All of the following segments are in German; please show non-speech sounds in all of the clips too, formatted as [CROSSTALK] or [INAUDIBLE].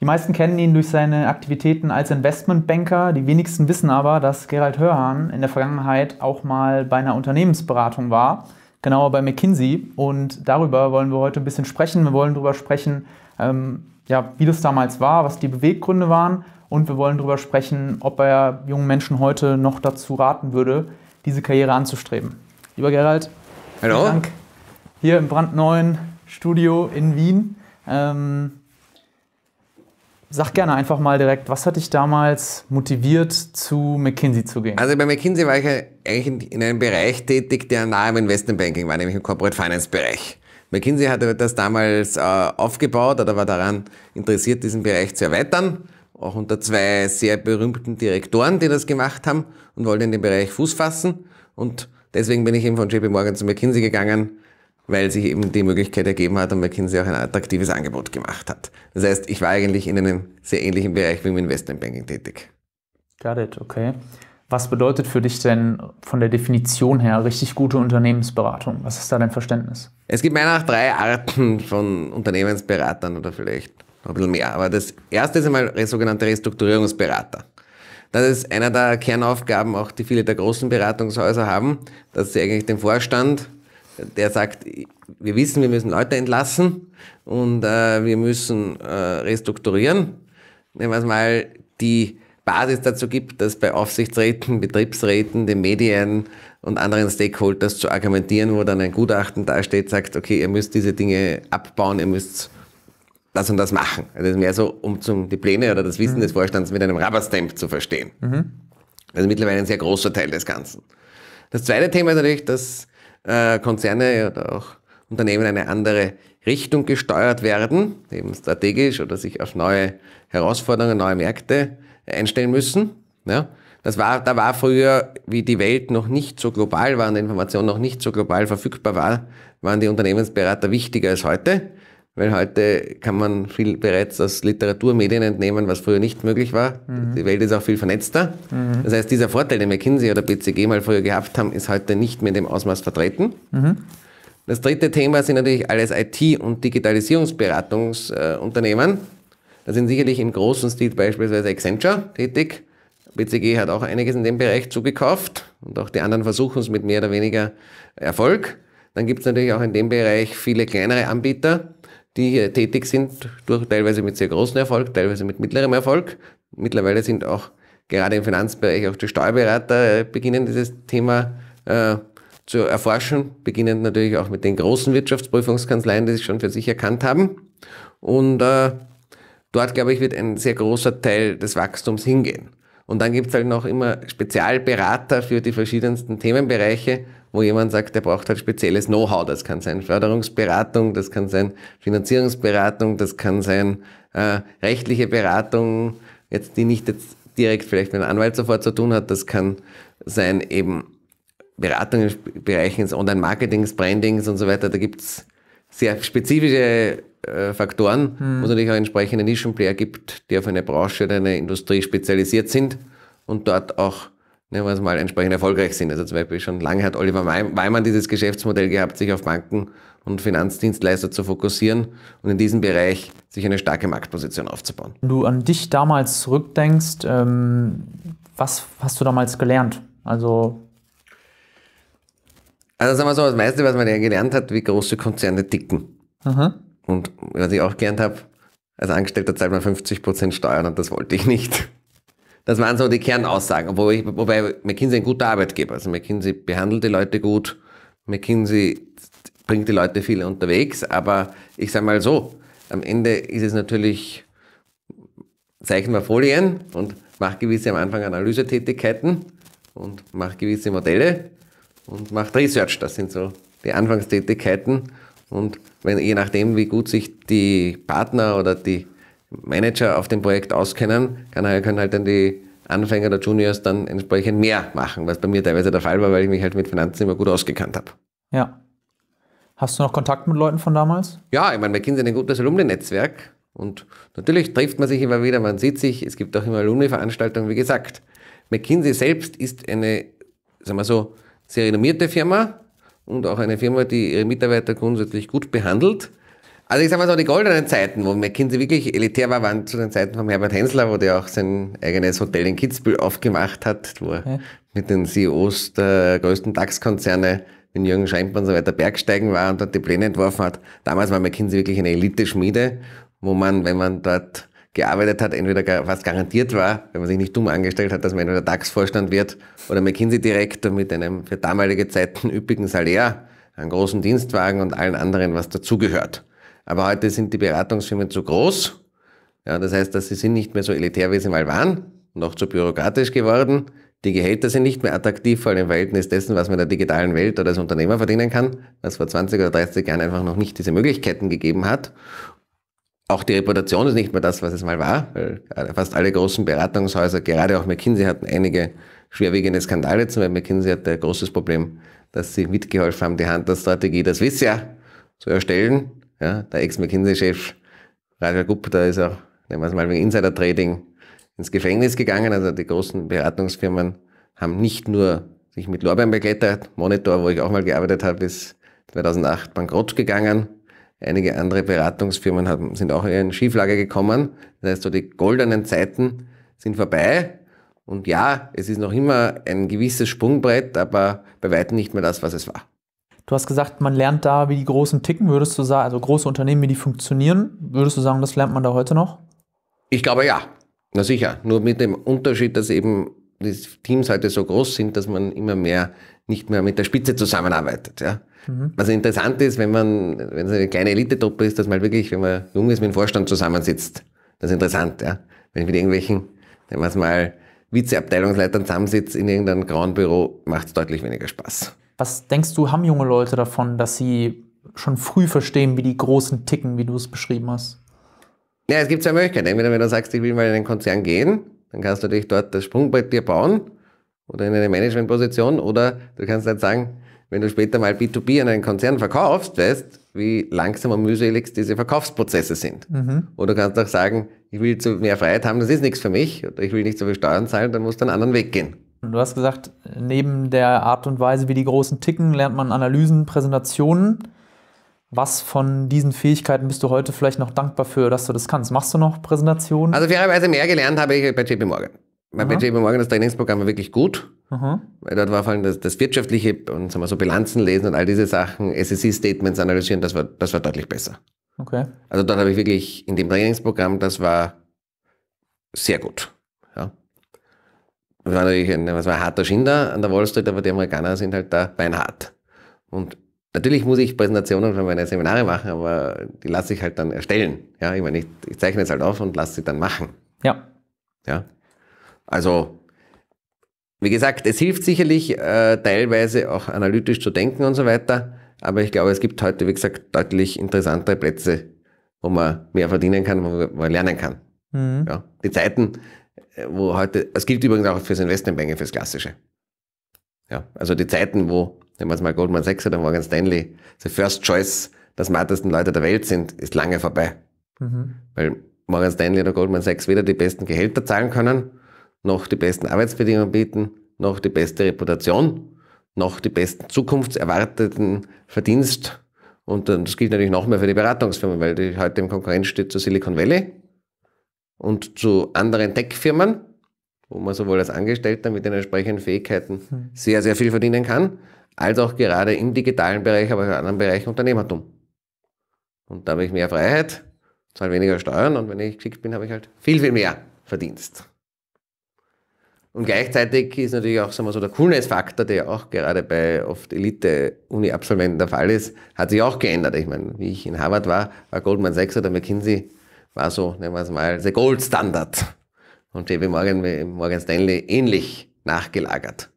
Die meisten kennen ihn durch seine Aktivitäten als Investmentbanker. Die wenigsten wissen aber, dass Gerald Hörhan in der Vergangenheit auch mal bei einer Unternehmensberatung war, genauer bei McKinsey. Und darüber wollen wir heute ein bisschen sprechen. Wir wollen darüber sprechen, ähm, ja, wie das damals war, was die Beweggründe waren. Und wir wollen darüber sprechen, ob er jungen Menschen heute noch dazu raten würde, diese Karriere anzustreben. Lieber Gerald, Hallo. vielen Dank. Hier im brandneuen Studio in Wien. Ähm, Sag gerne einfach mal direkt, was hat dich damals motiviert, zu McKinsey zu gehen? Also bei McKinsey war ich eigentlich in einem Bereich tätig, der nahe im Investment Banking war, nämlich im Corporate Finance Bereich. McKinsey hatte das damals äh, aufgebaut oder war daran interessiert, diesen Bereich zu erweitern. Auch unter zwei sehr berühmten Direktoren, die das gemacht haben und wollten in dem Bereich Fuß fassen. Und deswegen bin ich eben von JP Morgan zu McKinsey gegangen, weil sich eben die Möglichkeit ergeben hat und McKinsey auch ein attraktives Angebot gemacht hat. Das heißt, ich war eigentlich in einem sehr ähnlichen Bereich wie im Investmentbanking tätig. Got it, okay. Was bedeutet für dich denn von der Definition her richtig gute Unternehmensberatung? Was ist da dein Verständnis? Es gibt meiner Meinung nach drei Arten von Unternehmensberatern oder vielleicht noch ein bisschen mehr. Aber das erste ist einmal der sogenannte Restrukturierungsberater. Das ist einer der Kernaufgaben, auch die viele der großen Beratungshäuser haben, dass sie eigentlich den Vorstand der sagt, wir wissen, wir müssen Leute entlassen und äh, wir müssen äh, restrukturieren. Nehmen wir es mal halt die Basis dazu gibt, dass bei Aufsichtsräten, Betriebsräten, den Medien und anderen Stakeholders zu argumentieren, wo dann ein Gutachten dasteht, sagt, okay, ihr müsst diese Dinge abbauen, ihr müsst das und das machen. Also das ist mehr so, um zum, die Pläne oder das Wissen mhm. des Vorstands mit einem Rubberstamp zu verstehen. Mhm. Das ist mittlerweile ein sehr großer Teil des Ganzen. Das zweite Thema ist natürlich, dass äh, Konzerne oder auch Unternehmen eine andere Richtung gesteuert werden, eben strategisch oder sich auf neue Herausforderungen, neue Märkte einstellen müssen. Ja, das war, da war früher, wie die Welt noch nicht so global war und die Information noch nicht so global verfügbar war, waren die Unternehmensberater wichtiger als heute weil heute kann man viel bereits aus Literaturmedien entnehmen, was früher nicht möglich war. Mhm. Die Welt ist auch viel vernetzter. Mhm. Das heißt, dieser Vorteil, den McKinsey oder BCG mal früher gehabt haben, ist heute nicht mehr in dem Ausmaß vertreten. Mhm. Das dritte Thema sind natürlich alles IT- und Digitalisierungsberatungsunternehmen. da sind sicherlich im großen Stil beispielsweise Accenture tätig. BCG hat auch einiges in dem Bereich zugekauft und auch die anderen versuchen es mit mehr oder weniger Erfolg. Dann gibt es natürlich auch in dem Bereich viele kleinere Anbieter, die hier tätig sind, durch, teilweise mit sehr großem Erfolg, teilweise mit mittlerem Erfolg. Mittlerweile sind auch gerade im Finanzbereich auch die Steuerberater äh, beginnen dieses Thema äh, zu erforschen, beginnend natürlich auch mit den großen Wirtschaftsprüfungskanzleien, die sich schon für sich erkannt haben. Und äh, dort, glaube ich, wird ein sehr großer Teil des Wachstums hingehen. Und dann gibt es halt noch immer Spezialberater für die verschiedensten Themenbereiche, wo jemand sagt, der braucht halt spezielles Know-how. Das kann sein Förderungsberatung, das kann sein Finanzierungsberatung, das kann sein äh, rechtliche Beratung, jetzt die nicht jetzt direkt vielleicht mit einem Anwalt sofort zu tun hat, das kann sein eben Beratung im Bereich des Online-Marketings, Brandings und so weiter. Da gibt's sehr spezifische äh, Faktoren, hm. wo es natürlich auch entsprechende Nischenplayer gibt, die auf eine Branche oder eine Industrie spezialisiert sind und dort auch ne, weil sie mal entsprechend erfolgreich sind. Also zum Beispiel schon lange hat Oliver Weimann dieses Geschäftsmodell gehabt, sich auf Banken und Finanzdienstleister zu fokussieren und in diesem Bereich sich eine starke Marktposition aufzubauen. Wenn du an dich damals zurückdenkst, ähm, was hast du damals gelernt? Also also sagen wir so, das meiste, was man ja gelernt hat, wie große Konzerne ticken. Mhm. Und was ich auch gelernt habe, als Angestellter zahlt man 50% Steuern und das wollte ich nicht. Das waren so die Kernaussagen, wobei, wobei McKinsey ein guter Arbeitgeber ist. Also McKinsey behandelt die Leute gut, McKinsey bringt die Leute viel unterwegs, aber ich sage mal so, am Ende ist es natürlich, zeichnen wir Folien und mach gewisse am Anfang Analysetätigkeiten und mach gewisse Modelle und macht Research. Das sind so die Anfangstätigkeiten. Und wenn, je nachdem, wie gut sich die Partner oder die Manager auf dem Projekt auskennen, kann, können halt dann die Anfänger der Juniors dann entsprechend mehr machen, was bei mir teilweise der Fall war, weil ich mich halt mit Finanzen immer gut ausgekannt habe. Ja. Hast du noch Kontakt mit Leuten von damals? Ja, ich meine, wir sind ein gutes Alumni-Netzwerk und natürlich trifft man sich immer wieder, man sieht sich, es gibt auch immer Alumni-Veranstaltungen, wie gesagt. McKinsey selbst ist eine, sagen wir so, sehr renommierte Firma und auch eine Firma, die ihre Mitarbeiter grundsätzlich gut behandelt. Also ich sag mal so, die goldenen Zeiten, wo McKinsey wirklich elitär war, waren zu den Zeiten von Herbert Hensler, wo der auch sein eigenes Hotel in Kitzbühel aufgemacht hat, wo er ja. mit den CEOs der größten DAX-Konzerne, mit Jürgen Scheinbar und so weiter, bergsteigen war und dort die Pläne entworfen hat. Damals war McKinsey wirklich eine Elite-Schmiede, wo man, wenn man dort gearbeitet hat, entweder gar, fast garantiert war, wenn man sich nicht dumm angestellt hat, dass man entweder DAX-Vorstand wird oder McKinsey-Direktor mit einem für damalige Zeiten [LAUGHS] üppigen Salär, einem großen Dienstwagen und allen anderen, was dazugehört. Aber heute sind die Beratungsfirmen zu groß. Ja, das heißt, dass sie sind nicht mehr so elitär, wie sie mal waren, noch zu bürokratisch geworden. Die Gehälter sind nicht mehr attraktiv, vor allem im Verhältnis dessen, was man in der digitalen Welt oder als Unternehmer verdienen kann, was vor 20 oder 30 Jahren einfach noch nicht diese Möglichkeiten gegeben hat. Auch die Reputation ist nicht mehr das, was es mal war, weil äh, fast alle großen Beratungshäuser, gerade auch McKinsey, hatten einige schwerwiegende Skandale. Zum Beispiel McKinsey hatte ein großes Problem, dass sie mitgeholfen haben, die Handelsstrategie, das Wissja zu erstellen ja, der Ex-McKinsey-Chef Raja Gupta ist auch, nehmen wir es mal wegen Insider-Trading, ins Gefängnis gegangen. Also die großen Beratungsfirmen haben nicht nur sich mit Lorbeeren beklettert. Monitor, wo ich auch mal gearbeitet habe, ist 2008 bankrott gegangen. Einige andere Beratungsfirmen haben, sind auch in Schieflage gekommen. Das heißt, so die goldenen Zeiten sind vorbei. Und ja, es ist noch immer ein gewisses Sprungbrett, aber bei weitem nicht mehr das, was es war. Du hast gesagt, man lernt da, wie die Großen ticken, würdest du sagen, also große Unternehmen, wie die funktionieren, würdest du sagen, das lernt man da heute noch? Ich glaube ja, na sicher. Nur mit dem Unterschied, dass eben die Teams heute so groß sind, dass man immer mehr nicht mehr mit der Spitze zusammenarbeitet. Ja? Mhm. Was also interessant ist, wenn man, wenn es eine kleine Elitetruppe ist, dass man halt wirklich, wenn man jung ist, mit dem Vorstand zusammensitzt. Das ist interessant, ja. Wenn ich mit irgendwelchen, wenn man es mal Vizeabteilungsleitern zusammensitzt in irgendeinem grauen Büro, macht es deutlich weniger Spaß. Was denkst du, haben junge Leute davon, dass sie schon früh verstehen, wie die Großen ticken, wie du es beschrieben hast? Ja, es gibt zwei Möglichkeiten. Entweder wenn du sagst, ich will mal in einen Konzern gehen, dann kannst du dich dort das Sprungbrett dir bauen oder in eine Managementposition oder du kannst halt sagen, wenn du später mal B2B an einen Konzern verkaufst, weißt, wie langsam und mühselig diese Verkaufsprozesse sind. Mhm. Oder du kannst auch sagen, ich will zu mehr Freiheit haben, das ist nichts für mich, oder ich will nicht so viel Steuern zahlen, dann musst du einen anderen Weg gehen. Du hast gesagt, neben der Art und Weise, wie die Großen ticken, lernt man Analysen, Präsentationen. Was von diesen Fähigkeiten bist du heute vielleicht noch dankbar für, dass du das kannst? Machst du noch Präsentationen? Also fairerweise mehr gelernt habe ich bei JP Morgan. Weil bei JP Morgan das Trainingsprogramm war wirklich gut. Aha. Weil dort war vor allem das, das Wirtschaftliche und sagen wir so Bilanzen lesen und all diese Sachen, SEC-Statements analysieren, das war, das war deutlich besser. Okay. Also dort habe ich wirklich in dem Trainingsprogramm, das war sehr gut wir waren natürlich ein, ne, was war ein harter Schinder an der Wall Street, aber die Amerikaner sind halt da beinhart. Und natürlich muss ich Präsentationen für meine Seminare machen, aber die lasse ich halt dann erstellen. Ja, ich meine, ich, ich zeichne es halt auf und lasse sie dann machen. Ja. Ja. Also, wie gesagt, es hilft sicherlich äh, teilweise auch analytisch zu denken und so weiter, aber ich glaube, es gibt heute, wie gesagt, deutlich interessantere Plätze, wo man mehr verdienen kann, wo man lernen kann. Mhm. Ja. Die Zeiten, äh, wo heute, es gilt übrigens auch fürs Investmentbanking, fürs Klassische. Ja, also die Zeiten, wo, wenn man es mal Goldman Sachs oder Morgan Stanley, the first choice der smartesten Leute der Welt sind, ist lange vorbei. Mhm. Weil Morgan Stanley oder Goldman Sachs weder die besten Gehälter zahlen können, noch die besten Arbeitsbedingungen bieten, noch die beste Reputation, noch die besten zukunftserwarteten Verdienst. Und das gilt natürlich noch mehr für die Beratungsfirmen, weil die heute im Konkurrenz steht zu Silicon Valley und zu anderen Tech-Firmen, wo man sowohl als Angestellter mit den entsprechenden Fähigkeiten hm. sehr, sehr viel verdienen kann, als auch gerade im digitalen Bereich, aber auch in anderen Bereichen Unternehmertum. Und da habe ich mehr Freiheit, zahle weniger Steuern und wenn ich geschickt bin, habe ich halt viel, viel mehr Verdienst. Und gleichzeitig ist natürlich auch sagen wir so, der Coolness-Faktor, der auch gerade bei oft Elite-Uni-Absolventen der Fall ist, hat sich auch geändert. Ich meine, wie ich in Harvard war, war Goldman Sachs oder McKinsey war so, nennen wir es mal, the gold standard. Und JP Morgan, Morgan Stanley ähnlich nachgelagert.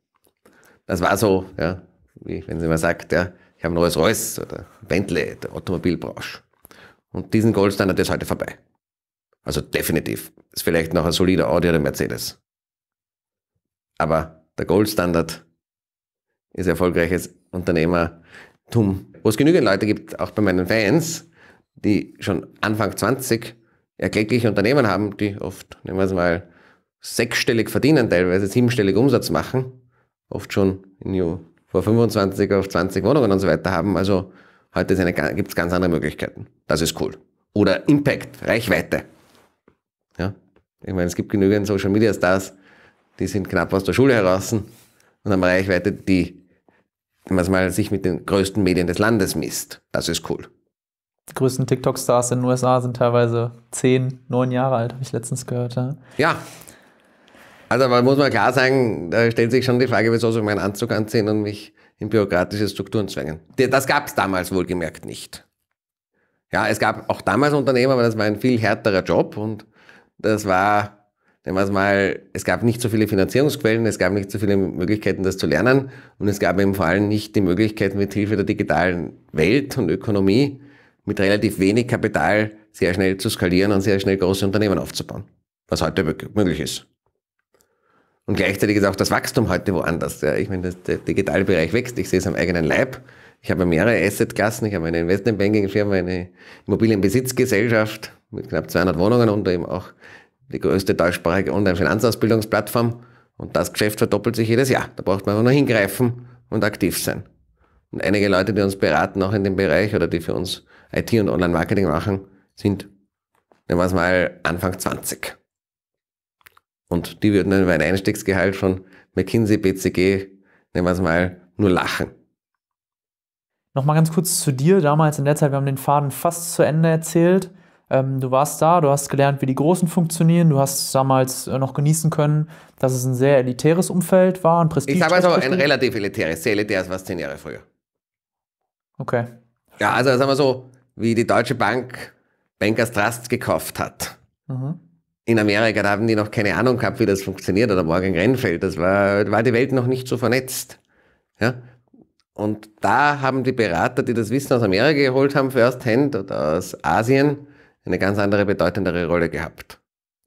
Das war so, ja, wie wenn sie mal sagt, ja, ich habe ein neues Rolls oder Bentley, der Automobilbranche. Und diesen Goldstandard ist heute vorbei. Also definitiv. Ist vielleicht noch ein solider Audi oder Mercedes. Aber der Goldstandard ist erfolgreiches Unternehmertum. Wo es genügend Leute gibt, auch bei meinen Fans, die schon Anfang 20 erkleckliche Unternehmen haben, die oft, nehmen wir es mal, sechsstellig verdienen, teilweise siebenstellig Umsatz machen, oft schon in, vor 25 auf 20 Wohnungen und so weiter haben. Also heute gibt es ganz andere Möglichkeiten. Das ist cool. Oder Impact, Reichweite. Ja? Ich meine, es gibt genügend Social Media Stars, die sind knapp aus der Schule heraus und haben Reichweite, die, wenn man es mal sich mit den größten Medien des Landes misst. Das ist cool. Die größten TikTok-Stars in den USA sind teilweise zehn, neun Jahre alt, habe ich letztens gehört. Ja. ja. Also man muss man klar sagen, da stellt sich schon die Frage, wieso soll ich meinen Anzug anziehen und mich in bürokratische Strukturen zwängen? Das gab es damals wohlgemerkt nicht. Ja, es gab auch damals Unternehmen, aber das war ein viel härterer Job und das war, nehmen wir es mal, es gab nicht so viele Finanzierungsquellen, es gab nicht so viele Möglichkeiten, das zu lernen und es gab eben vor allem nicht die Möglichkeiten, mit Hilfe der digitalen Welt und Ökonomie mit relativ wenig Kapital sehr schnell zu skalieren und sehr schnell große Unternehmen aufzubauen, was heute möglich ist. Und gleichzeitig ist auch das Wachstum heute woanders. Ja, ich meine, der digitale Bereich wächst. Ich sehe es am eigenen Leib. Ich habe mehrere Assetklassen. Ich habe eine Investmentbanking-Firma, eine Immobilienbesitzgesellschaft mit knapp 200 Wohnungen und eben auch die größte deutschsprachige Online-Finanzausbildungsplattform. Und das Geschäft verdoppelt sich jedes Jahr. Da braucht man einfach nur hingreifen und aktiv sein. Und einige Leute, die uns beraten, auch in dem Bereich oder die für uns IT und Online-Marketing machen, sind, nehmen wir es mal, Anfang 20. Und die würden dann über ein Einstiegsgehalt von McKinsey, BCG, nehmen wir es mal, nur lachen. Nochmal ganz kurz zu dir damals in der Zeit, wir haben den Faden fast zu Ende erzählt. Ähm, du warst da, du hast gelernt, wie die Großen funktionieren, du hast damals äh, noch genießen können, dass es ein sehr elitäres Umfeld war, ein Prestige. Ich sage mal so, ein relativ elitäres, sehr elitäres war es zehn Jahre früher. Okay. Ja, also sagen wir so, wie die Deutsche Bank Bankers Trust gekauft hat. Mhm. In Amerika, da haben die noch keine Ahnung gehabt, wie das funktioniert, oder Morgan Grenfell, das war, war die Welt noch nicht so vernetzt. Ja? Und da haben die Berater, die das Wissen aus Amerika geholt haben, First Hand oder aus Asien, eine ganz andere, bedeutendere Rolle gehabt.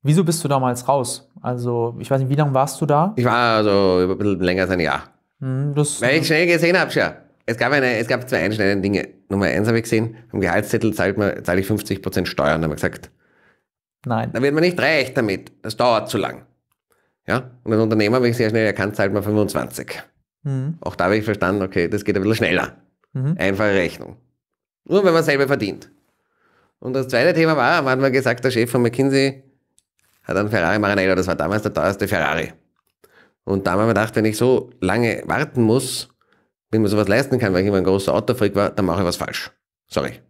Wieso bist du damals raus? Also, ich weiß nicht, wie lange warst du da? Ich war also ein bisschen länger als ein Jahr. Hm, Weil ich schnell gesehen habe, ja es gab, eine, es gab zwei einschneidende Dinge. Nummer eins habe ich gesehen, am Gehaltszettel zahlt man, zahle ich 50% Steuern. Da haben wir gesagt, nein. Da wird man nicht reich damit. Das dauert zu lang. Ja? Und als Unternehmer wenn ich sehr schnell erkannt, zahlt man 25. Mhm. Auch da habe ich verstanden, okay, das geht ein bisschen schneller. Mhm. Einfache Rechnung. Nur wenn man selber verdient. Und das zweite Thema war, man hat gesagt, der Chef von McKinsey hat einen Ferrari Maranello, das war damals der teuerste Ferrari. Und da haben wir gedacht, wenn ich so lange warten muss, wenn ich mir sowas leisten kann, weil ich immer ein großer Autofreak war, dann mache ich was falsch. Sorry.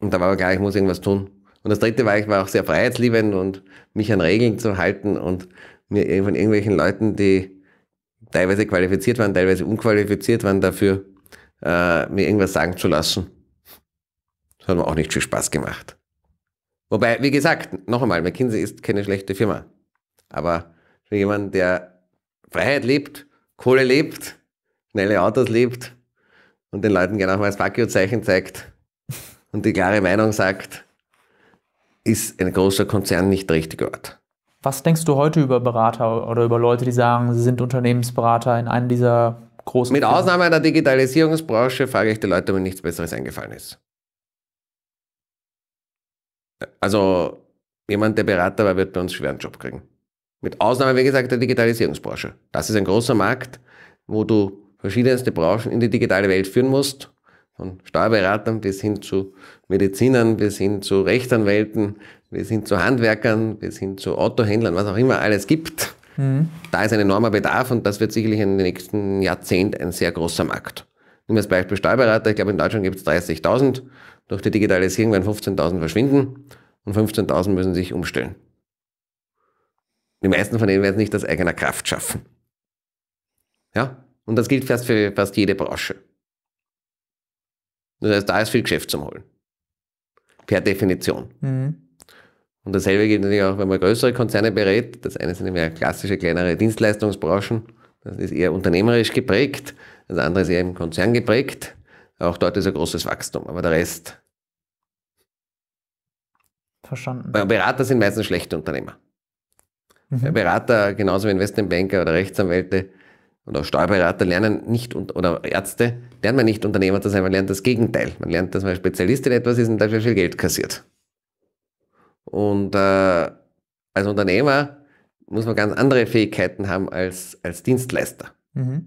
Und da war aber klar, ich muss irgendwas tun. Und das dritte war, ich war auch sehr freiheitsliebend und mich an Regeln zu halten und mir von irgendwelchen Leuten, die teilweise qualifiziert waren, teilweise unqualifiziert waren, dafür äh, mir irgendwas sagen zu lassen. Das hat mir auch nicht viel Spaß gemacht. Wobei, wie gesagt, noch einmal, McKinsey ist keine schlechte Firma. Aber für jemanden, der Freiheit lebt, Kohle lebt schnelle Autos liebt und den Leuten gerne auch mal das Fuck zeichen zeigt und die klare Meinung sagt, ist ein großer Konzern nicht der richtige Ort. Was denkst du heute über Berater oder über Leute, die sagen, sie sind Unternehmensberater in einem dieser großen. Mit Ausnahme der Digitalisierungsbranche frage ich die Leute, wenn nichts Besseres eingefallen ist. Also, jemand, der Berater war, wird bei uns schweren Job kriegen. Mit Ausnahme, wie gesagt, der Digitalisierungsbranche. Das ist ein großer Markt, wo du verschiedenste Branchen in die digitale Welt führen musst. Von Steuerberatern bis hin zu Medizinern, bis hin zu Rechtsanwälten, bis hin zu Handwerkern, bis hin zu Autohändlern, was auch immer alles gibt. Mhm. Da ist ein enormer Bedarf und das wird sicherlich in den nächsten Jahrzehnten ein sehr großer Markt. Nehmen wir das Beispiel Steuerberater. Ich glaube, in Deutschland gibt es 30.000. Durch die Digitalisierung werden 15.000 verschwinden und 15.000 müssen sich umstellen. Die meisten von denen werden es nicht aus eigener Kraft schaffen. Ja? Und das gilt fast für fast jede Branche. Das heißt, da ist viel Geschäft zum Holen. Per Definition. Mhm. Und dasselbe gilt natürlich auch, wenn man größere Konzerne berät. Das eine sind ja klassische kleinere Dienstleistungsbranchen. Das ist eher unternehmerisch geprägt. Das andere ist eher im Konzern geprägt. Auch dort ist ein großes Wachstum. Aber der Rest. Verstanden. Berater sind meistens schlechte Unternehmer. Mhm. Berater, genauso wie Investmentbanker oder Rechtsanwälte, und als Steuerberater lernen nicht oder Ärzte lernen man nicht Unternehmer zu sein, man lernt das Gegenteil. Man lernt, dass man Spezialist in etwas ist und dafür viel Geld kassiert. Und äh, als Unternehmer muss man ganz andere Fähigkeiten haben als, als Dienstleister. Mhm.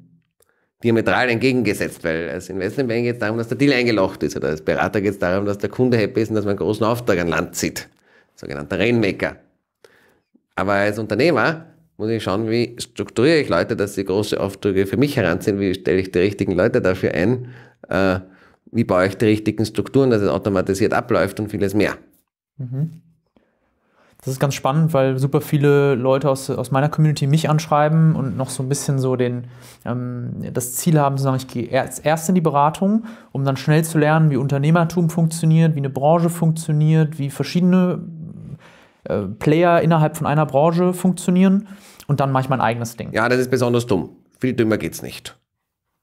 Diametral entgegengesetzt, weil als Investmentbank geht es darum, dass der Deal eingelocht ist. Oder als Berater geht es darum, dass der Kunde happy ist und dass man einen großen Auftrag an Land zieht. Sogenannter Rainmaker. Aber als Unternehmer muss ich schauen, wie strukturiere ich Leute, dass sie große Aufträge für mich heranziehen, wie stelle ich die richtigen Leute dafür ein, äh, wie baue ich die richtigen Strukturen, dass es automatisiert abläuft und vieles mehr. Mhm. Das ist ganz spannend, weil super viele Leute aus, aus meiner Community mich anschreiben und noch so ein bisschen so den, ähm, das Ziel haben zu sagen, ich gehe als erst in die Beratung, um dann schnell zu lernen, wie Unternehmertum funktioniert, wie eine Branche funktioniert, wie verschiedene äh, Player innerhalb von einer Branche funktionieren und dann mache ich mein eigenes Ding. Ja, das ist besonders dumm. Viel dümmer geht es nicht.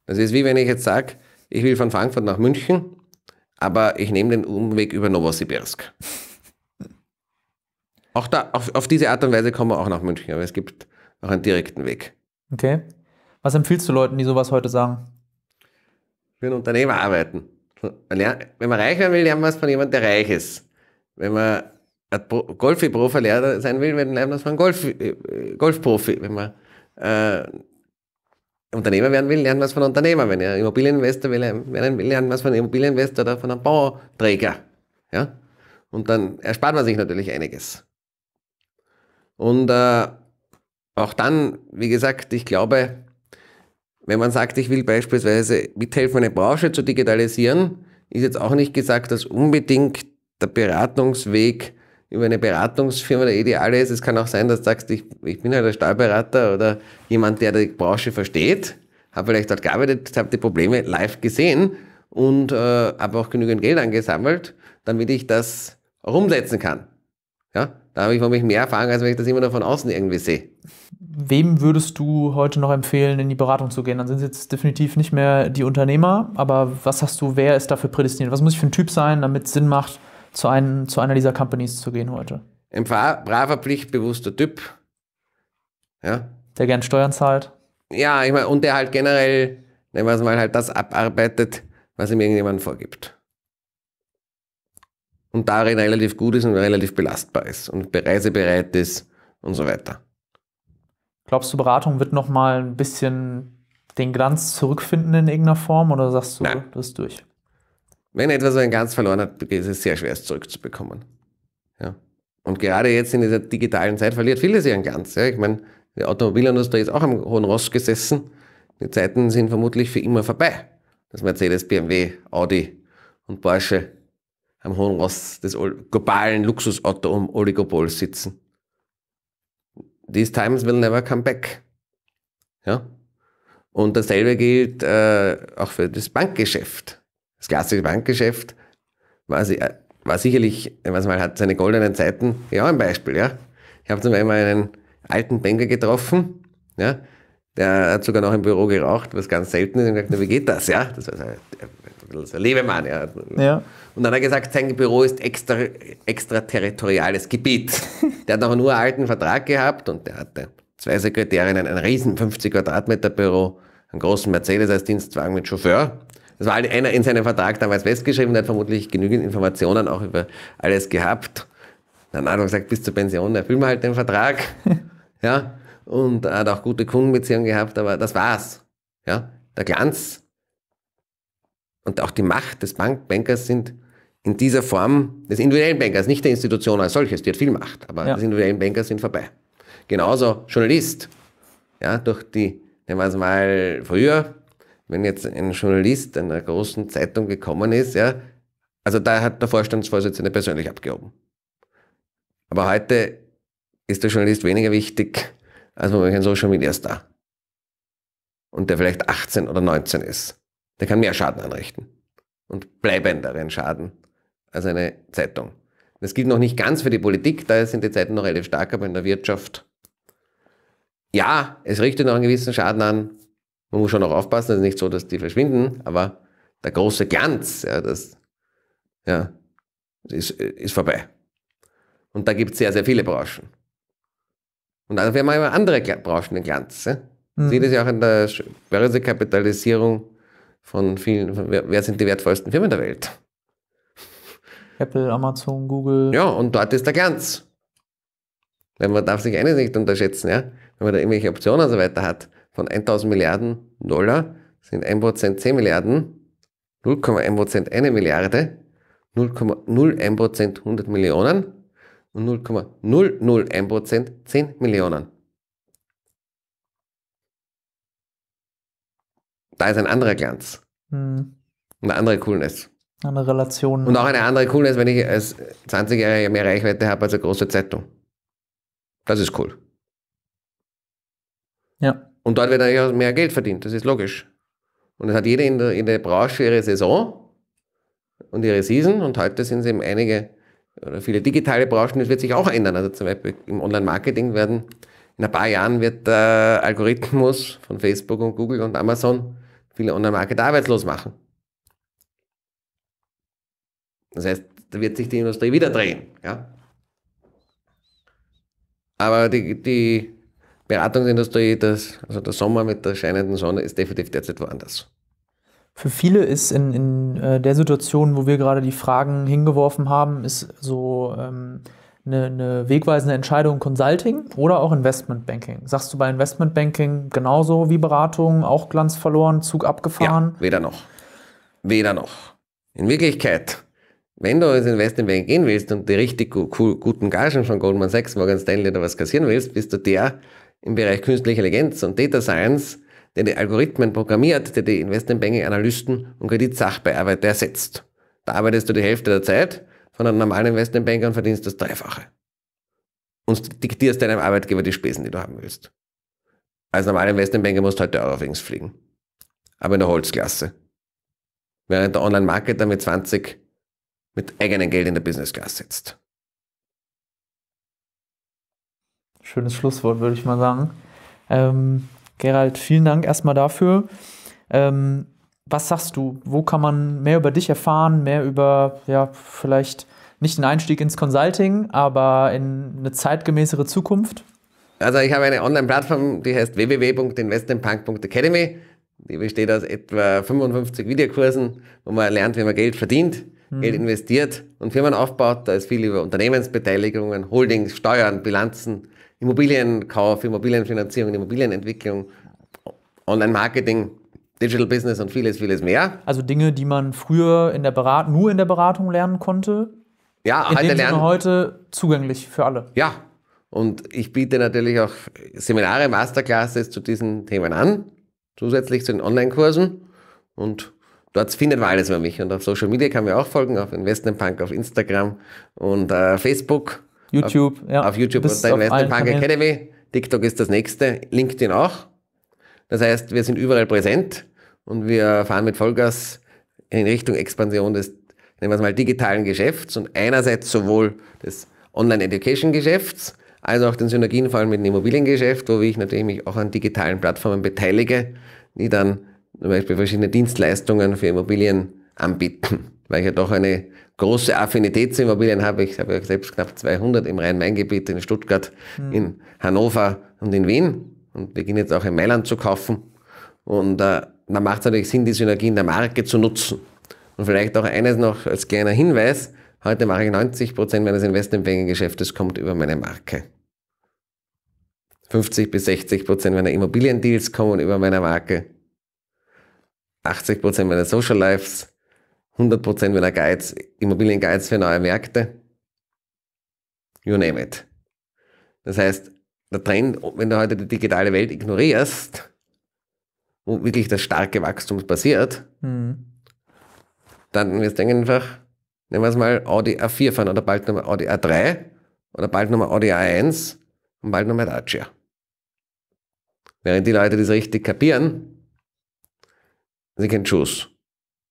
Das ist wie wenn ich jetzt sage, ich will von Frankfurt nach München, aber ich nehme den Umweg über Novosibirsk. Auch da, auf, auf, diese Art und Weise kommen wir auch nach München, aber es gibt auch einen direkten Weg. Okay. Was empfiehlst du Leuten, die sowas heute sagen? Für ein Unternehmer arbeiten. Wenn man reich werden will, lernen wir es von jemandem, der reich ist. Wenn man Golfi-Profi-Lehrer sein will, wird bleiben, dass man Golf, äh, Golfprofi, wenn man äh, Unternehmer werden will, lernen, was von Unternehmer, wenn er Immobilieninvestor will, werden will, lernen, was von Immobilieninvestor oder von einem Bauträger. Ja? Und dann erspart man sich natürlich einiges. Und äh, auch dann, wie gesagt, ich glaube, wenn man sagt, ich will beispielsweise mithelfen, eine Branche zu digitalisieren, ist jetzt auch nicht gesagt, dass unbedingt der Beratungsweg über eine Beratungsfirma der Ideale ist. Es kann auch sein, dass du sagst, ich, ich bin halt ein Stahlberater oder jemand, der die Branche versteht, habe vielleicht dort gearbeitet, habe die Probleme live gesehen und äh, habe auch genügend Geld angesammelt, damit ich das rumsetzen kann. Ja, da habe ich womöglich mehr Erfahrung, als wenn ich das immer nur von außen irgendwie sehe. Wem würdest du heute noch empfehlen, in die Beratung zu gehen? Dann sind es jetzt definitiv nicht mehr die Unternehmer, aber was hast du, wer ist dafür prädestiniert? Was muss ich für ein Typ sein, damit es Sinn macht, zu, einem, zu einer dieser Companies zu gehen heute. Ein braver, pflichtbewusster Typ. Ja. Der gern Steuern zahlt. Ja, ich meine, und der halt generell, nehmen wir es mal, halt das abarbeitet, was ihm irgendjemand vorgibt. Und darin relativ gut ist und relativ belastbar ist und reisebereit ist und so weiter. Glaubst du, Beratung wird nochmal ein bisschen den Glanz zurückfinden in irgendeiner Form oder sagst du, Nein. das ist durch? Wenn etwas einen ganz verloren hat, ist es sehr schwer, es zurückzubekommen. Ja. Und gerade jetzt in dieser digitalen Zeit verliert vieles ihren Ganz. Ja. Ich meine, die Automobilindustrie ist auch am hohen Ross gesessen. Die Zeiten sind vermutlich für immer vorbei. dass Mercedes, BMW, Audi und Porsche am hohen Ross des globalen Luxusauto-Oligopols sitzen. These times will never come back. Ja? Und dasselbe gilt äh, auch für das Bankgeschäft. Das klassische Bankgeschäft war, war sicherlich, was man hat, seine goldenen Zeiten. Ja, ein Beispiel, ja. Ich habe zum Beispiel einen alten Banker getroffen, ja. Der hat sogar noch im Büro geraucht, was ganz selten ist. Und gesagt, wie geht das, ja? Das war so ein, ein Lebemann, ja. ja. Und dann hat er gesagt, sein Büro ist extra, extraterritoriales Gebiet. [LAUGHS] der hat noch einen uralten Vertrag gehabt und der hatte zwei Sekretärinnen, ein riesen 50 Quadratmeter Büro, einen großen Mercedes als Dienstwagen mit Chauffeur das war einer in seinem Vertrag damals festgeschrieben, der hat vermutlich genügend Informationen auch über alles gehabt. Dann hat er gesagt, bis zur Pension erfüllen wir halt den Vertrag. [LAUGHS] ja, und er hat auch gute Kundenbeziehungen gehabt, aber das war's. Ja, der Glanz und auch die Macht des Bankbankers sind in dieser Form des individuellen Bankers, nicht der Institution als solches, die hat viel Macht, aber ja. des individuellen Bankers sind vorbei. Genauso Journalist. Ja, durch die, nehmen wir es mal früher, wenn jetzt ein Journalist einer großen Zeitung gekommen ist, ja, also da hat der Vorstandsvorsitzende persönlich abgehoben. Aber heute ist der Journalist weniger wichtig als man ein Social Media Star. Und der vielleicht 18 oder 19 ist. Der kann mehr Schaden anrichten. Und bleibenderen Schaden als eine Zeitung. Das gilt noch nicht ganz für die Politik, da sind die Zeiten noch relativ stark, aber in der Wirtschaft. Ja, es richtet noch einen gewissen Schaden an, man muss schon auch aufpassen, es ist nicht so, dass die verschwinden, aber der große Glanz, ja, das ja, ist, ist vorbei. Und da gibt es sehr, sehr viele Branchen. Und dann werden wir andere Branchen den Glanz. Ja? Mhm. Sieht es ja auch in der Börsekapitalisierung von vielen, von, wer, wer sind die wertvollsten Firmen der Welt? Apple, Amazon, Google. Ja, und dort ist der Glanz. man darf sich eines nicht unterschätzen, ja. Wenn man da irgendwelche Optionen und so weiter hat, von 1000 Milliarden Dollar sind 1% 10 Milliarden, 0,1% 1 Milliarde, 0,01% 100 Millionen und 0,001% 10 Millionen. Da ist ein anderer Glanz. Hm. Eine andere Coolness. Eine Relation. Und auch eine andere Coolness, wenn ich als 20-Jähriger mehr Reichweite habe als eine große Zeitung. Das ist cool. Ja. Und dort wird eigentlich auch mehr Geld verdient, das ist logisch. Und es hat jede in der, in der Branche ihre Saison und ihre Season und heute sind es eben einige oder viele digitale Branchen, das wird sich auch ändern. Also zum Beispiel im Online-Marketing werden in ein paar Jahren wird der Algorithmus von Facebook und Google und Amazon viele Online-Marketer arbeitslos machen. Das heißt, da wird sich die Industrie wieder drehen. Ja? Aber die, die Beratungsindustrie, das, also der Sommer mit der scheinenden Sonne ist definitiv derzeit woanders. Für viele ist in, in äh, der Situation, wo wir gerade die Fragen hingeworfen haben, ist so ähm, eine, eine wegweisende Entscheidung Consulting oder auch Investmentbanking. Sagst du bei Investmentbanking genauso wie Beratung, auch Glanz verloren, Zug abgefahren? Ja, weder noch. Weder noch. In Wirklichkeit wenn du ins Investmentbank gehen willst und die richtig gu guten Gagen von Goldman Sachs, Morgan Stanley oder was kassieren willst, bist du der, im Bereich künstliche Intelligenz und Data Science, der die Algorithmen programmiert, der die Investmentbanking Analysten und Kreditsachbearbeiter ersetzt. Da arbeitest du die Hälfte der Zeit von einem normalen Investmentbanker und verdienst das Dreifache. Und diktierst deinem Arbeitgeber die Spesen, die du haben willst. Als normaler Investmentbanker musst du heute halt Eurowings fliegen. Aber in der Holzklasse. Während der Online-Marketer mit 20 mit eigenem Geld in der Business-Class sitzt. schönes Schlusswort, würde ich mal sagen. Ähm, Gerald, vielen Dank erstmal dafür. Ähm, was sagst du? Wo kann man mehr über dich erfahren, mehr über, ja, vielleicht nicht den Einstieg ins Consulting, aber in eine zeitgemäßere Zukunft? Also ich habe eine Online-Plattform, die heißt www.investmentpunk.academy. Die besteht aus etwa 55 Videokursen, wo man lernt, wie man Geld verdient, mhm. Geld investiert und Firmen aufbaut. Da ist viel über Unternehmensbeteiligungen, Holdings, Steuern, Bilanzen, Immobilienkauf, Immobilienfinanzierung, Immobilienentwicklung, Online-Marketing, Digital Business und vieles, vieles mehr. Also Dinge, die man früher in der Berat nur in der Beratung lernen konnte. Ja, in heute dem lernen. heute zugänglich für alle. Ja, und ich biete natürlich auch Seminare, Masterclasses zu diesen Themen an, zusätzlich zu den Online-Kursen. Und dort findet man alles über mich. Und auf Social Media kann man auch folgen, auf Investmentbank, auf Instagram und äh, Facebook. YouTube, ja. Auf YouTube ist dein der Investment Academy. TikTok ist das nächste, LinkedIn auch. Das heißt, wir sind überall präsent und wir fahren mit Vollgas in Richtung Expansion des, nehmen wir es mal, digitalen Geschäfts und einerseits sowohl des Online-Education-Geschäfts, als auch den Synergien vor allem mit dem Immobiliengeschäft, wo ich natürlich mich auch an digitalen Plattformen beteilige, die dann zum Beispiel verschiedene Dienstleistungen für Immobilien anbieten, [CLEARS THROAT] weil ich ja doch eine große Affinität zu Immobilien habe. Ich habe ja selbst knapp 200 im Rhein-Main-Gebiet, in Stuttgart, mhm. in Hannover und in Wien. Und beginne jetzt auch in Mailand zu kaufen. Und äh, da macht es natürlich Sinn, die Synergien der Marke zu nutzen. Und vielleicht auch eines noch als kleiner Hinweis. Heute mache ich 90 Prozent meines Investmentbanking-Geschäftes kommt über meine Marke. 50 bis 60 Prozent meiner Immobiliendeals kommen über meine Marke. 80 Prozent meiner Social Lives 100% meiner er Guides, Immobilienguides für neue Märkte. You name it. Das heißt, der Trend, wenn du heute die digitale Welt ignorierst wo wirklich das starke Wachstum passiert, mhm. dann wirst du einfach, nehmen wir es mal Audi A4 fahren oder bald nochmal Audi A3 oder bald nochmal Audi A1 und bald nochmal Dacia. Während die Leute das richtig kapieren, sie können Schuss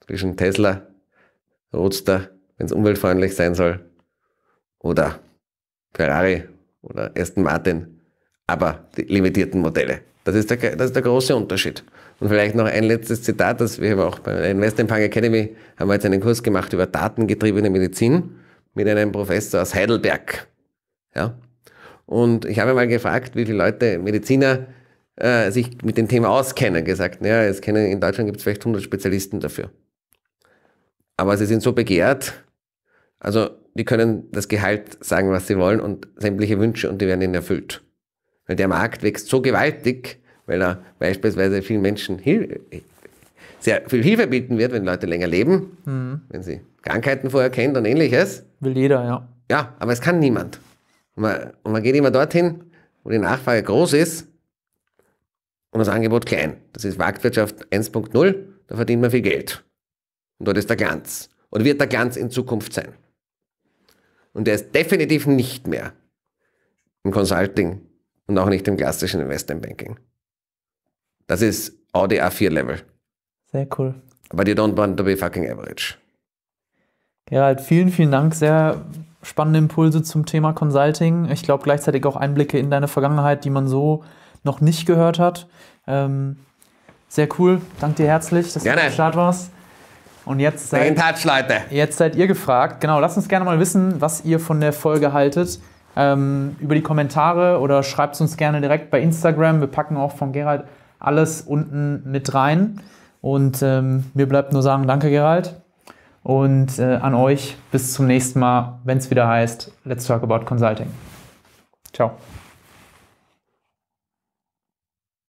zwischen Tesla Roadster, wenn es umweltfreundlich sein soll, oder Ferrari oder Aston Martin, aber die limitierten Modelle. Das ist, der, das ist der große Unterschied. Und vielleicht noch ein letztes Zitat, das wir auch bei der Invest Punk Academy haben wir jetzt einen Kurs gemacht über datengetriebene Medizin mit einem Professor aus Heidelberg. Ja? Und ich habe mal gefragt, wie viele Leute, Mediziner, äh, sich mit dem Thema auskennen. Gesagt, naja, es kennen, in Deutschland gibt es vielleicht 100 Spezialisten dafür aber sie sind so begehrt, also die können das Gehalt sagen, was sie wollen und sämtliche Wünsche und die werden ihnen erfüllt. Weil der Markt wächst so gewaltig, weil er beispielsweise vielen Menschen Hil sehr viel Hilfe bieten wird, wenn Leute länger leben, mhm. wenn sie Krankheiten vorher kennen und ähnliches. Will jeder, ja. Ja, aber es kann niemand. Und man, und man geht immer dorthin, wo die Nachfrage groß ist und das Angebot klein. Das ist Marktwirtschaft 1.0, da verdient man viel Geld. Und dort ist der Glanz. Und wird der Glanz in Zukunft sein. Und der ist definitiv nicht mehr im Consulting und auch nicht im klassischen Investmentbanking. Das ist Audi A4-Level. Sehr cool. But you don't want to be fucking average. Gerald, vielen, vielen Dank. Sehr spannende Impulse zum Thema Consulting. Ich glaube gleichzeitig auch Einblicke in deine Vergangenheit, die man so noch nicht gehört hat. Ähm, sehr cool. Danke dir herzlich, dass Gerne. du am Start warst. Und jetzt seid, jetzt seid ihr gefragt. Genau, lasst uns gerne mal wissen, was ihr von der Folge haltet. Ähm, über die Kommentare oder schreibt es uns gerne direkt bei Instagram. Wir packen auch von Gerald alles unten mit rein. Und ähm, mir bleibt nur sagen, danke Gerald. Und äh, an euch bis zum nächsten Mal, wenn es wieder heißt, Let's Talk About Consulting. Ciao.